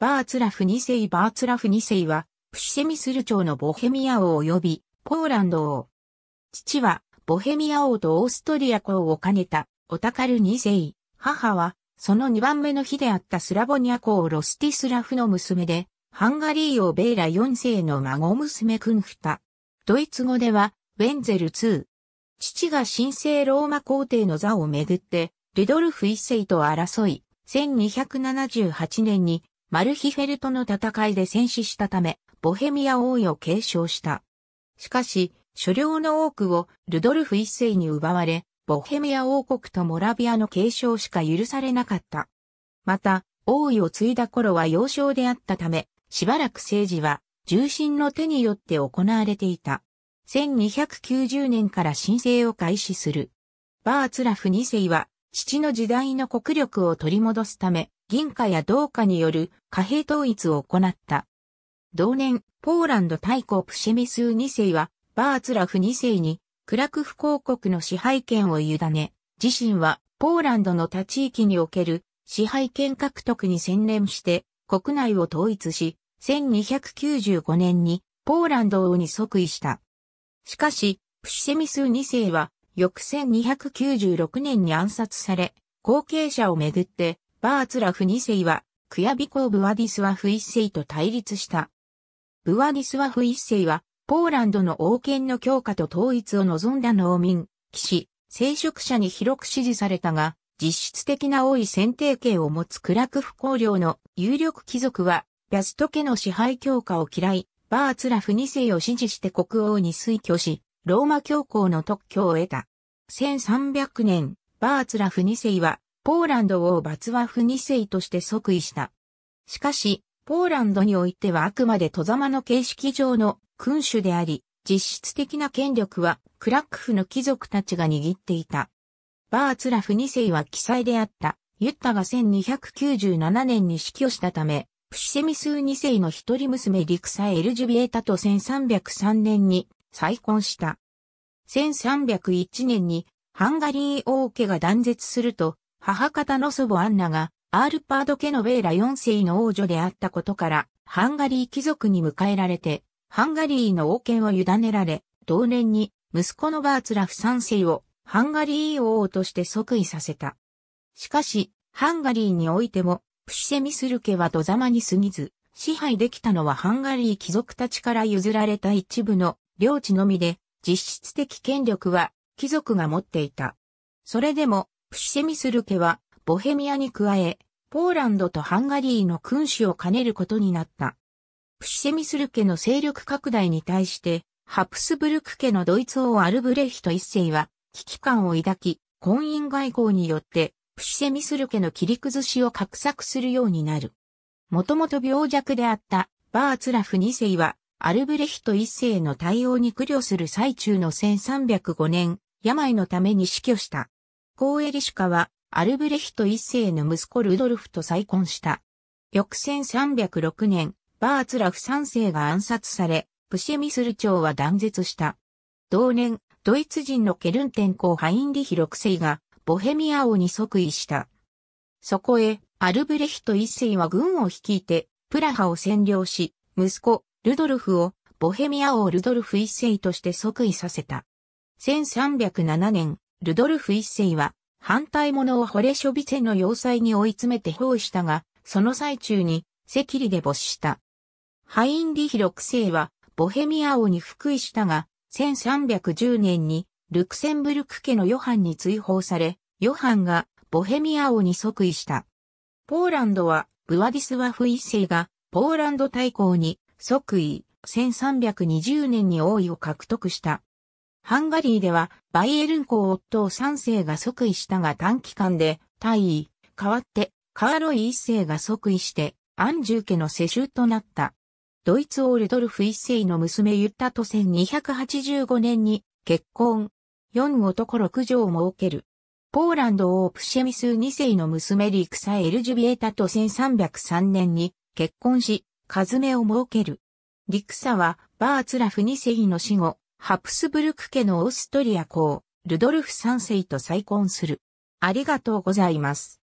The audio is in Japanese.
バーツラフ2世バーツラフ2世は、プシセミスル朝のボヘミア王及び、ポーランド王。父は、ボヘミア王とオーストリア公を兼ねた、オタカル2世。母は、その2番目の日であったスラボニア公ロスティスラフの娘で、ハンガリー王ベイラ4世の孫娘クンフタ。ドイツ語では、ウェンゼル2。父が神聖ローマ皇帝の座をめぐって、ルドルフ1世と争い、1278年にマルヒフェルトの戦いで戦死したため、ボヘミア王位を継承した。しかし、所領の多くをルドルフ一世に奪われ、ボヘミア王国とモラビアの継承しか許されなかった。また、王位を継いだ頃は幼少であったため、しばらく政治は重臣の手によって行われていた。1290年から申請を開始する。バーツラフ二世は父の時代の国力を取り戻すため、銀貨や銅貨による貨幣統一を行った。同年、ポーランド大公プシェミス2世は、バーツラフ2世に、クラクフ公国の支配権を委ね、自身は、ポーランドの他地域における支配権獲得に専念して、国内を統一し、1295年に、ポーランド王に即位した。しかし、プシェミス2世は、翌1296年に暗殺され、後継者をめぐって、バーツラフ2世は、クヤビコ・ブワディスワフ1世と対立した。ブワディスワフ1世は、ポーランドの王権の強化と統一を望んだ農民、騎士、聖職者に広く支持されたが、実質的な多い選定権を持つクラクフ公領の有力貴族は、ビャスト家の支配強化を嫌い、バーツラフ2世を支持して国王に推挙し、ローマ教皇の特許を得た。1300年、バーツラフ2世は、ポーランド王バツワフ2世として即位した。しかし、ポーランドにおいてはあくまで戸様の形式上の君主であり、実質的な権力はクラックフの貴族たちが握っていた。バーツラフ2世は記載であった、ユッタが1297年に死去したため、プシセミス2世の一人娘リクサエルジュビエタと1303年に再婚した。1301年にハンガリー王家が断絶すると、母方の祖母アンナがアールパード家のベーラ4世の王女であったことから、ハンガリー貴族に迎えられて、ハンガリーの王権を委ねられ、同年に息子のバーツラフ3世をハンガリー王として即位させた。しかし、ハンガリーにおいても、プシセミスル家は土ざまに過ぎず、支配できたのはハンガリー貴族たちから譲られた一部の領地のみで、実質的権力は貴族が持っていた。それでも、プシセミスル家は、ボヘミアに加え、ポーランドとハンガリーの君主を兼ねることになった。プシセミスル家の勢力拡大に対して、ハプスブルク家のドイツ王アルブレヒト一世は、危機感を抱き、婚姻外交によって、プシセミスル家の切り崩しを画策するようになる。もともと病弱であったバーツラフ二世はアルブレヒト一世の対応に苦慮する最中の1305年、病のために死去した。コーエリシュカは、アルブレヒト一世の息子ルドルフと再婚した。翌1306年、バーツラフ三世が暗殺され、プシェミスル朝は断絶した。同年、ドイツ人のケルン天候ハインリヒ6世が、ボヘミア王に即位した。そこへ、アルブレヒト一世は軍を率いて、プラハを占領し、息子、ルドルフをボヘミア王ルドルフ一世として即位させた。1307年、ルドルフ一世は反対者をホレショビセの要塞に追い詰めて包囲したが、その最中にセキリで没した。ハインリヒ六世はボヘミア王に復位したが、1310年にルクセンブルク家のヨハンに追放され、ヨハンがボヘミア王に即位した。ポーランドはブワディスワフ一世がポーランド大公に即位、1320年に王位を獲得した。ハンガリーでは、バイエルン公夫3世が即位したが短期間で、退位、代わって、カーロイ1世が即位して、アンジュ家の世襲となった。ドイツ王ルドルフ1世の娘ユッタと1285年に結婚。4男6女を設ける。ポーランド王プシェミス2世の娘リクサエルジュビエタと1303年に結婚し、カズメを設ける。リクサは、バーツラフ2世の死後、ハプスブルク家のオーストリア公、ルドルフ3世と再婚する。ありがとうございます。